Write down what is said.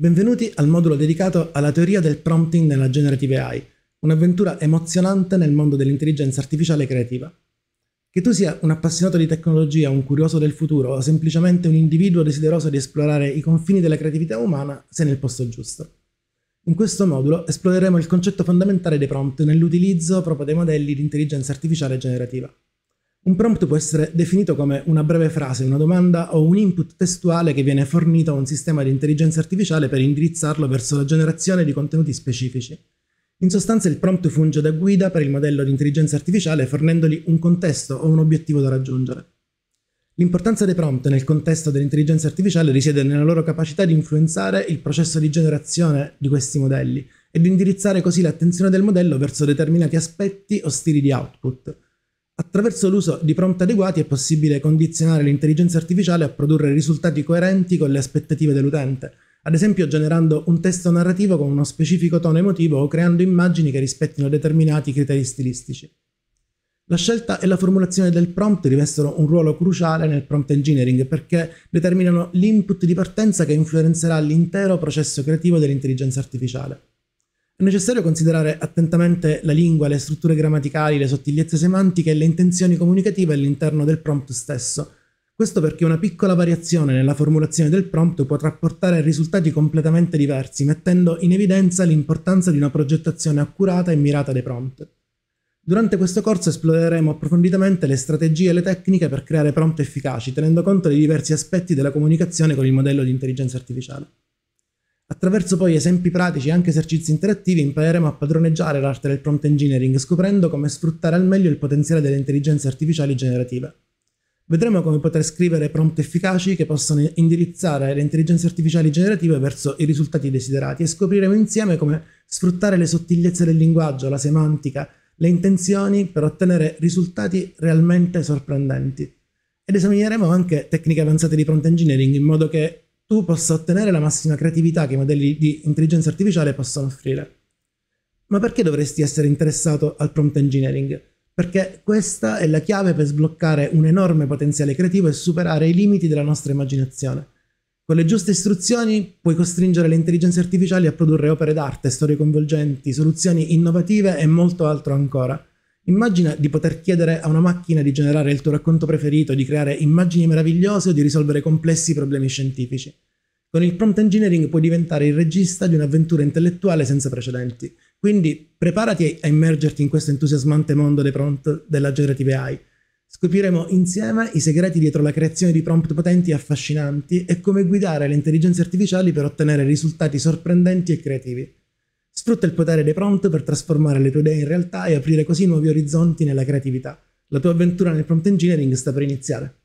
Benvenuti al modulo dedicato alla teoria del prompting nella Generative AI, un'avventura emozionante nel mondo dell'intelligenza artificiale creativa. Che tu sia un appassionato di tecnologia, un curioso del futuro o semplicemente un individuo desideroso di esplorare i confini della creatività umana, sei nel posto giusto. In questo modulo esploreremo il concetto fondamentale dei prompt nell'utilizzo proprio dei modelli di intelligenza artificiale generativa. Un prompt può essere definito come una breve frase, una domanda o un input testuale che viene fornito a un sistema di intelligenza artificiale per indirizzarlo verso la generazione di contenuti specifici. In sostanza il prompt funge da guida per il modello di intelligenza artificiale fornendogli un contesto o un obiettivo da raggiungere. L'importanza dei prompt nel contesto dell'intelligenza artificiale risiede nella loro capacità di influenzare il processo di generazione di questi modelli e di indirizzare così l'attenzione del modello verso determinati aspetti o stili di output Attraverso l'uso di prompt adeguati è possibile condizionare l'intelligenza artificiale a produrre risultati coerenti con le aspettative dell'utente, ad esempio generando un testo narrativo con uno specifico tono emotivo o creando immagini che rispettino determinati criteri stilistici. La scelta e la formulazione del prompt rivestono un ruolo cruciale nel prompt engineering perché determinano l'input di partenza che influenzerà l'intero processo creativo dell'intelligenza artificiale. È necessario considerare attentamente la lingua, le strutture grammaticali, le sottigliezze semantiche e le intenzioni comunicative all'interno del prompt stesso. Questo perché una piccola variazione nella formulazione del prompt potrà portare a risultati completamente diversi, mettendo in evidenza l'importanza di una progettazione accurata e mirata dei prompt. Durante questo corso esploreremo approfonditamente le strategie e le tecniche per creare prompt efficaci, tenendo conto dei diversi aspetti della comunicazione con il modello di intelligenza artificiale. Attraverso poi esempi pratici e anche esercizi interattivi impareremo a padroneggiare l'arte del prompt engineering scoprendo come sfruttare al meglio il potenziale delle intelligenze artificiali generative. Vedremo come poter scrivere prompt efficaci che possano indirizzare le intelligenze artificiali generative verso i risultati desiderati e scopriremo insieme come sfruttare le sottigliezze del linguaggio, la semantica, le intenzioni per ottenere risultati realmente sorprendenti. Ed esamineremo anche tecniche avanzate di prompt engineering in modo che tu possa ottenere la massima creatività che i modelli di intelligenza artificiale possono offrire. Ma perché dovresti essere interessato al prompt engineering? Perché questa è la chiave per sbloccare un enorme potenziale creativo e superare i limiti della nostra immaginazione. Con le giuste istruzioni puoi costringere le intelligenze artificiali a produrre opere d'arte, storie coinvolgenti, soluzioni innovative e molto altro ancora. Immagina di poter chiedere a una macchina di generare il tuo racconto preferito, di creare immagini meravigliose o di risolvere complessi problemi scientifici. Con il prompt engineering puoi diventare il regista di un'avventura intellettuale senza precedenti. Quindi preparati a immergerti in questo entusiasmante mondo dei prompt della generative AI. Scopriremo insieme i segreti dietro la creazione di prompt potenti e affascinanti e come guidare le intelligenze artificiali per ottenere risultati sorprendenti e creativi. Sfrutta il potere dei prompt per trasformare le tue idee in realtà e aprire così nuovi orizzonti nella creatività. La tua avventura nel prompt engineering sta per iniziare.